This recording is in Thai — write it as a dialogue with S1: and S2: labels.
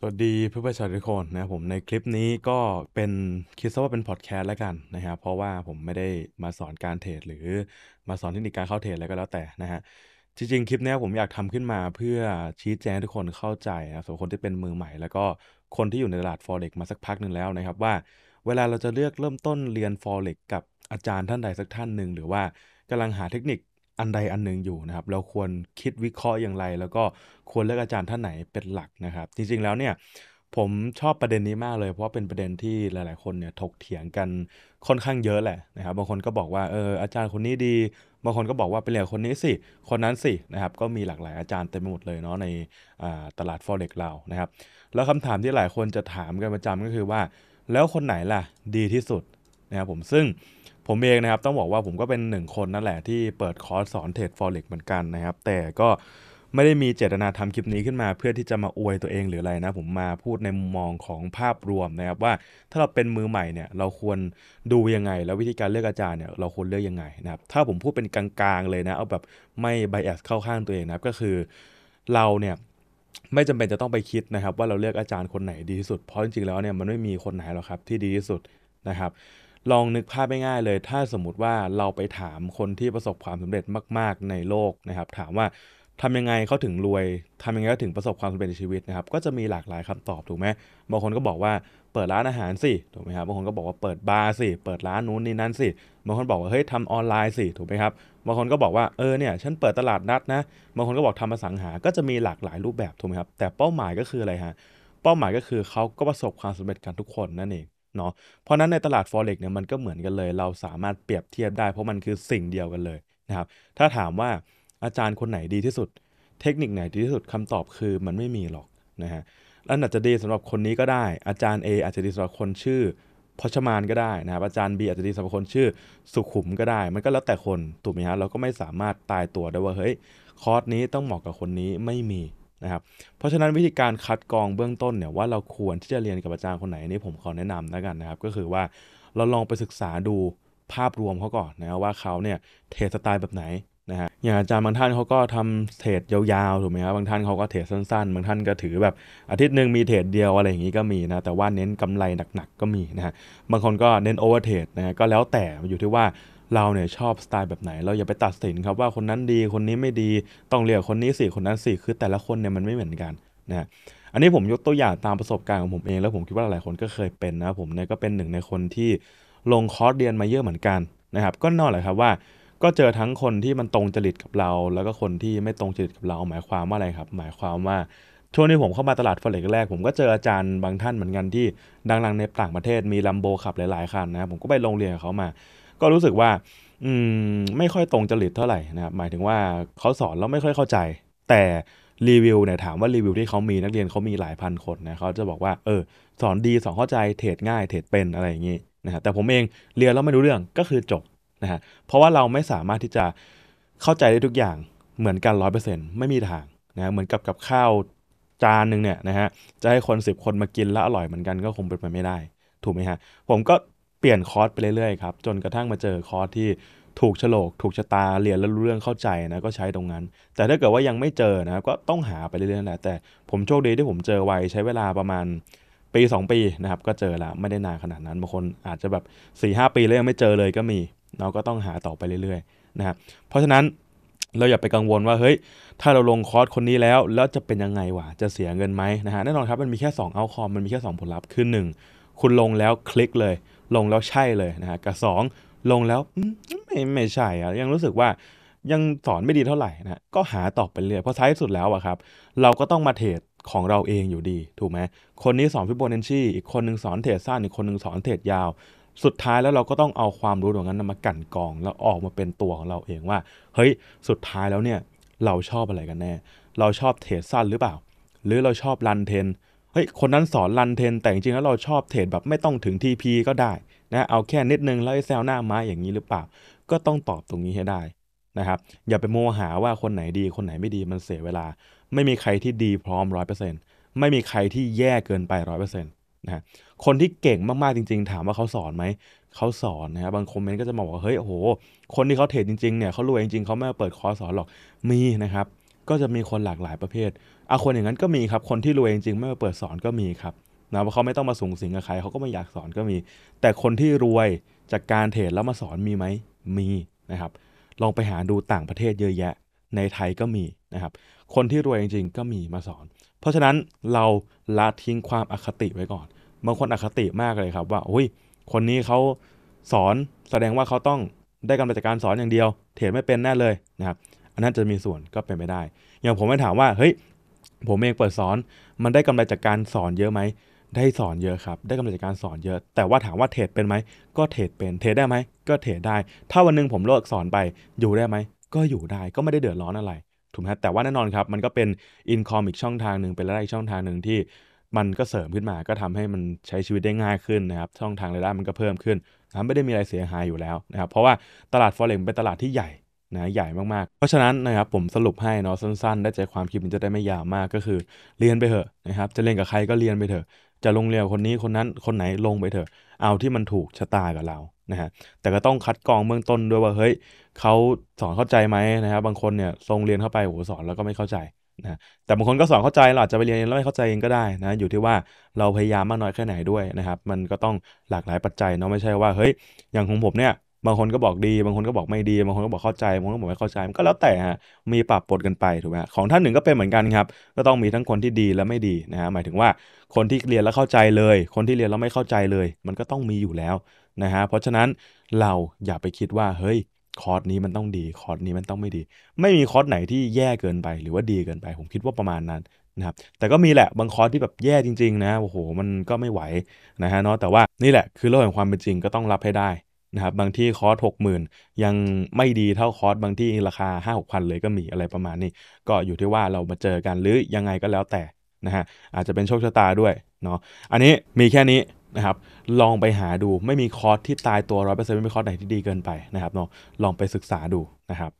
S1: สวัสดีเพื่อนประชาชนทุกคนนะผมในคลิปนี้ก็เป็นคิดซะว่าเป็นพอดแคสต์แล้วกันนะครับเพราะว่าผมไม่ได้มาสอนการเทรดหรือมาสอนเทคนิคการเข้าเทรดอะไรก็แล้วแต่นะฮะจริงๆ คลิปนี้ผมอยากทำขึ้นมาเพื่อชี้แจงทุกคนเข้าใจนะสำหรับคนที่เป็นมือใหม่ แล้วก็คนที่อยู่ในตลาด Forex มาสักพักหนึ่งแล้วนะครับ ว่าเวลาเราจะเลือกเริ่มต้นเรียน Forex กับอาจารย์ท่านใดสักท่านหนึ่งหรือว่ากำลังหาเทคนิคอันใดอันหนึ่งอยู่นะครับ เราควรคิดวิเคราะห์อย่างไร แล้วก็ควรเลือกอาจารย์ท่านไหนเป็นหลักนะครับ จริง ๆ แล้วเนี่ยผมชอบประเด็นนี้มากเลย เพราะเป็นประเด็นที่หลายๆ คนเนี่ยถกเถียงกันค่อนข้างเยอะแหละนะครับ บางคนก็บอกว่าเอออาจารย์คนนี้ดี บางคนก็บอกว่าเปเหลยนคนนี้สิ คนนั้นสินะครับ ก็มีหลากหลายอาจารย์เต็มไปหมดเลยเนาะในตลาด forex เรานะครับ แล้วคำถามที่หลายคนจะถามกันประจำก็คือว่า แล้วคนไหนล่ะดีที่สุดนะครับผมซึ่งผมเองนะครับต้องบอกว่าผมก็เป็นหนึ่งคนนั่นแหละที่เปิดคอร์สสอนเทรดฟอเร็กเหมือนกันนะครับแต่ก็ไม่ได้มีเจตนาทำคลิปนี้ขึ้นมาเพื่อที่จะมาอวยตัวเองหรืออะไรนะ ผมมาพูดในมุมมองของภาพรวมนะครับว่า ถ้าเราเป็นมือใหม่เนี่ยเราควรดูยังไงแล้ววิธีการเลือกอาจารย์เนี่ยเราควรเลือกยังไงนะครับถ้าผมพูดเป็นกลางๆ เลยนะเอาแบบไม่ไบแอสเข้าข้างตัวเองนะก็คือ เราเนี่ยไม่จำเป็นจะต้องไปคิดนะครับ ว่าเราเลือกอาจารย์คนไหนดีที่สุดเพราะจริงๆแล้วเนี่ยมันไม่มีคนไหนหรอกครับที่ดีที่สุดนะครับลองนึกภาพง่ายๆเลยถ้าสมมติว่าเราไปถามคนที่ประสบความสำเร็จมาก ๆ ในโลกนะครับถามว่าทำยังไงเขาถึงรวย ทำยังไงเขาถึงประสบความสำเร็จในชีวิตนะครับก็จะมีหลากหลายคำตอบถูกไหมบางคนก็บอกว่าเปิดร้านอาหารสิถูกไหมครับบางคนก็บอกว่าเปิดบาร์สิเปิดร้านนู้นนี่นั่นสิบางคนบอกว่าเฮ้ยทำออนไลน์สิถูกไหมครับบางคนก็บอกว่าเออเนี่ยฉันเปิดตลาดนัดนะบางคนก็บอกทำอสังหา ก็จะมีหลากหลายรูปแบบถูกไหมครับแต่เป้าหมายก็คืออะไรฮะเป้าหมายก็คือเขาก็ประสบความสำเร็จกันทุกคนนั่นเองเนาะเพราะนั้นในตลาด Forex เนี่ยมันก็เหมือนกันเลยเราสามารถเปรียบเทียบได้เพราะมันคือสิ่งเดียวกันเลยนะครับถ้าถามว่าอาจารย์คนไหนดีที่สุด เทคนิคไหนดีที่สุดคำตอบคือมันไม่มีหรอกนะฮะอันอาจจะดีสำหรับคนนี้ก็ได้ อาจารย์ A อาจจะดีสำหรับคนชื่อพชมานก็ได้นะครับอาจารย์ B อาจจะดีสำหรับคนชื่อสุขุมก็ได้ มันก็แล้วแต่คนถูกไหมฮะเราก็ไม่สามารถตายตัวได้ว่าเฮ้ยคอร์สนี้ต้องเหมาะกับคนนี้ไม่มีนะครับเพราะฉะนั้นวิธีการคัดกรองเบื้องต้นเนี่ยว่าเราควรที่จะเรียนกับอาจารย์คนไหนนี่ผมขอแนะนำแล้วกันนะครับก็คือว่าเราลองไปศึกษาดูภาพรวมเขาก่อนนะว่าเขาเนี่ยเทรดสไตล์แบบไหนนะฮะอย่างอาจารย์บางท่านเขาก็ทำเทรดยาวๆถูกไหมครับบางท่านเขาก็เทรดสั้นๆ บางท่านก็ถือแบบอาทิตย์หนึ่งมีเทรดเดียวอะไรอย่างนี้ก็มีนะแต่ว่าเน้นกำไรหนักๆก็มีนะฮะบางคนก็เน้นโอเวอร์เทรดนะฮะก็แล้วแต่อยู่ที่ว่าเราเนี่ยชอบสไตล์แบบไหน เราอย่าไปตัดสินครับว่าคนนั้นดี คนนี้ไม่ดีต้องเรียกคนนี้สิคนนั้นสิคือแต่ละคนเนี่ยมันไม่เหมือนกันนะอันนี้ผมยกตัวอย่างตามประสบการณ์ของผมเองแล้วผมคิดว่าหลายคนก็เคยเป็นนะผมเนี่ยก็เป็นหนึ่งในคนที่ลงคอร์สเรียนมาเยอะเหมือนกันนะครับ ก็นอนแหละครับว่า ก็เจอทั้งคนที่มันตรงจริตกับเรา แล้วก็คนที่ไม่ตรงจริตกับเราหมายความว่าอะไรครับ หมายความว่า ช่วงที่ผมเข้ามาตลาดฟอเร็กแรก ผมก็เจออาจารย์บางท่านเหมือนกันที่ดังๆในต่างประเทศ มีลัมโบขับหลาย ๆคันนะ ผมก็ไปลงเรียนเขามาก็รู้สึกว่า อืมไม่ค่อยตรงจริตเท่าไหร่นะครับหมายถึงว่าเขาสอนแล้วไม่ค่อยเข้าใจ แต่รีวิวเนี่ยถามว่ารีวิวที่เขามีนักเรียนเขามีหลายพันคนนะเขาจะบอกว่าเออสอนดีสอนเข้าใจเทรดง่ายเทรดเป็นอะไรอย่างนี้นะฮะแต่ผมเองเรียนแล้วไม่รู้เรื่องก็คือจบนะฮะเพราะว่าเราไม่สามารถที่จะเข้าใจได้ทุกอย่างเหมือนกันร้อยเปอร์เซ็นต์ไม่มีทางนะเหมือนกับกับข้าวจานหนึ่งเนี่ยนะฮะจะให้คนสิบคนมากินแล้วอร่อยเหมือนกันก็คงเป็นไปไม่ได้ ถูกไหมฮะผมก็เปลี่ยนคอร์สไปเรื่อย ๆ ครับ จนกระทั่งมาเจอคอร์สที่ถูกฉลก ถูกชะตาเรียนแล้วรู้เรื่องเข้าใจนะ ก็ใช้ตรงนั้นแต่ถ้าเกิดว่ายังไม่เจอนะก็ต้องหาไปเรื่อยๆแหละแต่ผมโชคดีที่ผมเจอไว ใช้เวลาประมาณปี 2 ปีนะครับ ก็เจอละไม่ได้นานขนาดนั้น บางคนอาจจะแบบ4ีหปีแล้วยังไม่เจอเลยก็มีเราก็ต้องหาต่อไปเรื่อยๆนะครับเพราะฉะนั้นเราอย่าไปกังวลว่าเฮ้ยถ้าเราลงคอร์สคนนี้แล้วแล้วจะเป็นยังไงวะจะเสียเงินไหมนะฮะแน่นอนครับมันมีแค่2เอาคอมมันมีแค่2ผลลัพธ์คือหนึ่งคุณลงแล้วคลิกเลยลงแล้วใช่เลยนะฮะกับสองลงแล้วไม่ไม่ใช่อะยังรู้สึกว่ายังสอนไม่ดีเท่าไหร่นะก็หาตอบไปเรื่อยเพราะท้ายสุดแล้วอะครับ เราก็ต้องมาเทรดของเราเองอยู่ดี ถูกไหมคนนี้สอนฟิโบนัชชีอีกคนหนึ่งสอนเทรดสั้นอีกคนหนึ่งสอนเทรดยาว สุดท้ายแล้วเราก็ต้องเอาความรู้ตรงนั้นมากั่นกองแล้วออกมาเป็นตัวของเราเองว่า เฮ้ยสุดท้ายแล้วเนี่ยเราชอบอะไรกันแน่เราชอบเทรดสั้นหรือเปล่า หรือเราชอบรันเทนเฮ้ยคนนั้นสอนลันเทนแต่จริงๆแล้วเราชอบเทรดแบบไม่ต้องถึง TP ก็ได้นะเอาแค่นิดนึงแล้วไอ้แซลหน้าไม้อย่างนี้หรือเปล่า ก็ต้องตอบตรงนี้ให้ได้นะครับอย่าไปโมหาว่าคนไหนดี คนไหนไม่ดีมันเสียเวลา ไม่มีใครที่ดีพร้อม 100%ไม่มีใครที่แย่เกินไป 100%นะคนที่เก่งมากๆจริงๆ ถามว่าเขาสอนไหม เขาสอนนะครับบางคอมเมนต์ก็จะมาบอกว่าเฮ้ยโอ้โหคนที่เขาเทรดจริงๆเนี่ยเขารวยจริงๆเขาไม่เปิดคอร์สสอนหรอกมีนะครับก็จะมีคนหลากหลายประเภทอาคนอย่างนั้นก็มีครับ คนที่รวยจริงๆไม่มาเปิดสอนก็มีครับนะเพราะเขาไม่ต้องมาสูงสิงกับใครเขาก็ไม่อยากสอนก็มี แต่คนที่รวยจากการเทรดแล้วมาสอนมีไหมมีนะครับ ลองไปหาดูต่างประเทศเยอะแยะ ในไทยก็มีนะครับ คนที่รวยจริงๆก็มีมาสอน เพราะฉะนั้นเราละทิ้งความอคติไว้ก่อน บางคนอคติมากเลยครับว่า อุ้ย คนนี้เขาสอนแสดงว่าเขาต้องได้กำไรจากการสอนอย่างเดียว เทรดไม่เป็นแน่เลยนะครับ อันนั้นจะมีส่วนก็เป็นไม่ได้อย่างผมไม่ถามว่า เฮ้ยผมเองเปิดสอน มันได้กำไรจากการสอนเยอะไหมได้สอนเยอะครับ ได้กำไรจากการสอนเยอะ แต่ว่าถามว่าเทรดเป็นไหมก็เทรดเป็นเทรดได้ไหมก็เทรดได้ ถ้าวันนึงผมเลิกสอนไปอยู่ได้ไหมก็อยู่ได้ก็ไม่ได้เดือดร้อนอะไรถูกไหมแต่ว่าแน่นอนครับมันก็เป็นอินคอมอีกช่องทางหนึ่งเป็นรายได้ช่องทางหนึ่งที่มันก็เสริมขึ้นมาก็ทำให้มันใช้ชีวิตได้ง่ายขึ้นนะครับช่องทางรายได้มันก็เพิ่มขึ้นนะไม่ได้มีอะไรเสียหายอยู่แล้วนะครับเพราะว่าตลาดฟอเร็กเป็นตลาดที่ใหญ่นะใหญ่มากๆ เพราะฉะนั้นนะครับผมสรุปให้เนาะสั้นๆ ได้ใจความคลิปมันจะได้ไม่ยาวมากก็คือเรียนไปเถอะนะครับจะเรียนกับใครก็เรียนไปเถอะจะลงเรียนคนนี้คนนั้นคนไหนลงไปเถอะ เอาที่มันถูกชะตากับเรานะฮะแต่ก็ต้องคัดกรองเบื้องต้นด้วยว่าเฮ้ยเขาสอนเข้าใจไหมนะครับบางคนเนี่ยทรงเรียนเข้าไปโอ้โหสอนแล้วก็ไม่เข้าใจนะแต่บางคนก็สอนเข้าใจเราอาจจะไปเรียนแล้วไม่เข้าใจเองก็ได้นะอยู่ที่ว่าเราพยายามมากน้อยแค่ไหนด้วยนะครับมันก็ต้องหลากหลายปัจจัยเนาะไม่ใช่ว่าเฮ้ยอย่างของผมเนี่ยบางคนก็บอกดีบางคนก็บอกไม่ดี บางคนก็บอกเข้าใจบางคนก็บอกไม่เข้าใจมันก็แล้วแต่ฮะมีปรับปดกันไปถูกไหมของท่านหนึ่งก็เป็นเหมือนกันครับ ก็ต้องมีทั้งคนที่ดีและไม่ดีนะฮะหมายถึงว่าคนที่เรียนแล้วเข้าใจเลย คนที่เรียนแล้วไม่เข้าใจเลย มันก็ต้องมีอยู่แล้วนะฮะเพราะฉะนั้นเราอย่าไปคิดว่าเฮ้ยคอร์สนี้มันต้องดีคอร์สนี้มันต้องไม่ดี ไม่มีคอร์สไหนที่แย่เกินไปหรือว่าดีเกินไปผมคิดว่าประมาณนั้นนะครับแต่ก็มีแหละบางคอร์สที่แบบแย่จริงๆนะโอ้โหมันก็ไม่ไหวนะฮะเนาะแต่ว่านี่แหละคือโลกแห่งความเป็นจริงก็ต้องรับให้ได้นะครับบางที่คอร์สหกหมื่นยังไม่ดีเท่าคอร์สบางที่ราคาห้าหกพันเลยก็มีอะไรประมาณนี้ ก็อยู่ที่ว่าเรามาเจอกันหรือยังไงก็แล้วแต่นะฮะอาจจะเป็นโชคชะตาด้วยเนาะอันนี้มีแค่นี้นะครับ ลองไปหาดูไม่มีคอร์สที่ตายตัวร้อยเปอร์เซ็นต์ไม่มีคอร์สไหนที่ดีเกินไปนะครับเนาะลองไปศึกษาดูนะครับ